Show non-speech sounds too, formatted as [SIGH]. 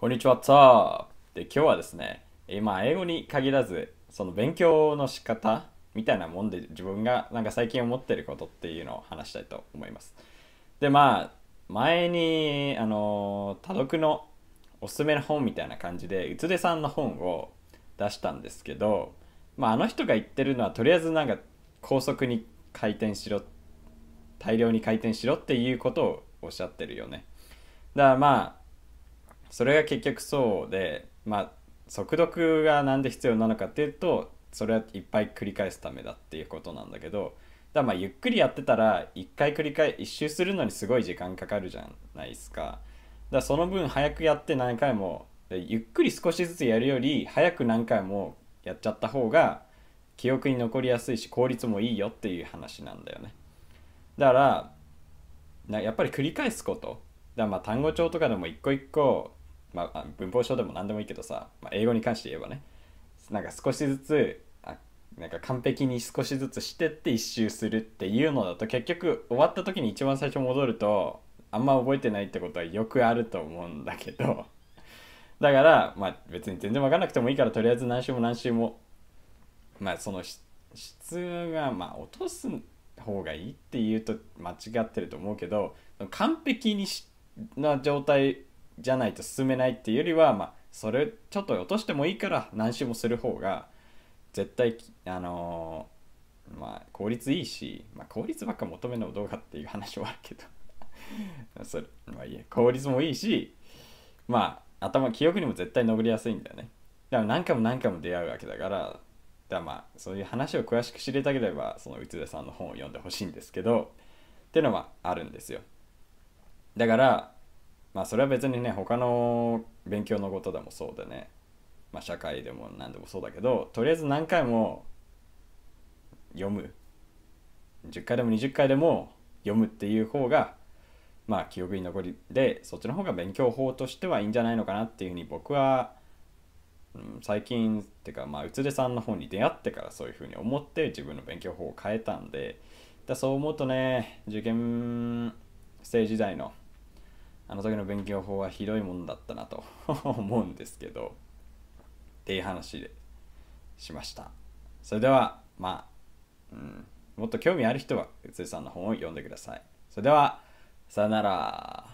こんにちは、さあ。で、今日はですね、今、英語に限らず、その勉強の仕方みたいなもんで、自分がなんか最近思ってることっていうのを話したいと思います。で、まあ、前に、あの、多読のおすすめの本みたいな感じで、うつでさんの本を出したんですけど、まあ、あの人が言ってるのは、とりあえずなんか、高速に回転しろ、大量に回転しろっていうことをおっしゃってるよね。だからまあ、それが結局そうでまあ速読が何で必要なのかっていうとそれはいっぱい繰り返すためだっていうことなんだけどだまあゆっくりやってたら1回繰り返1周するのにすごい時間かかるじゃないですかだその分早くやって何回もゆっくり少しずつやるより早く何回もやっちゃった方が記憶に残りやすいし効率もいいよっていう話なんだよねだからやっぱり繰り返すことだまあ単語帳とかでも一個一個まあ、文法書でも何でもいいけどさ、まあ、英語に関して言えばねなんか少しずつあなんか完璧に少しずつしてって一周するっていうのだと結局終わった時に一番最初戻るとあんま覚えてないってことはよくあると思うんだけど [LAUGHS] だからまあ別に全然分かんなくてもいいからとりあえず何周も何周もまあその質がまあ落とす方がいいっていうと間違ってると思うけど完璧にしな状態じゃないと進めないっていうよりは、まあ、それちょっと落としてもいいから何周もする方が絶対あのー、まあ効率いいし、まあ、効率ばっか求めるのどうかっていう話はあるけど [LAUGHS] それまあいい効率もいいしまあ頭記憶にも絶対残りやすいんだよねだから何回も何回も出会うわけだからだまあそういう話を詳しく知りたければその内田さんの本を読んでほしいんですけどっていうのはあるんですよだからまあそれは別にね他の勉強のことでもそうでね、まあ、社会でも何でもそうだけどとりあえず何回も読む10回でも20回でも読むっていう方がまあ記憶に残りでそっちの方が勉強法としてはいいんじゃないのかなっていうふうに僕は、うん、最近っていうかまあうつれさんの方に出会ってからそういうふうに思って自分の勉強法を変えたんでだそう思うとね受験生時代のあの時の勉強法はひどいものだったなと [LAUGHS] 思うんですけどっていう話でしましたそれではまあ、うん、もっと興味ある人はうつりさんの本を読んでくださいそれではさよなら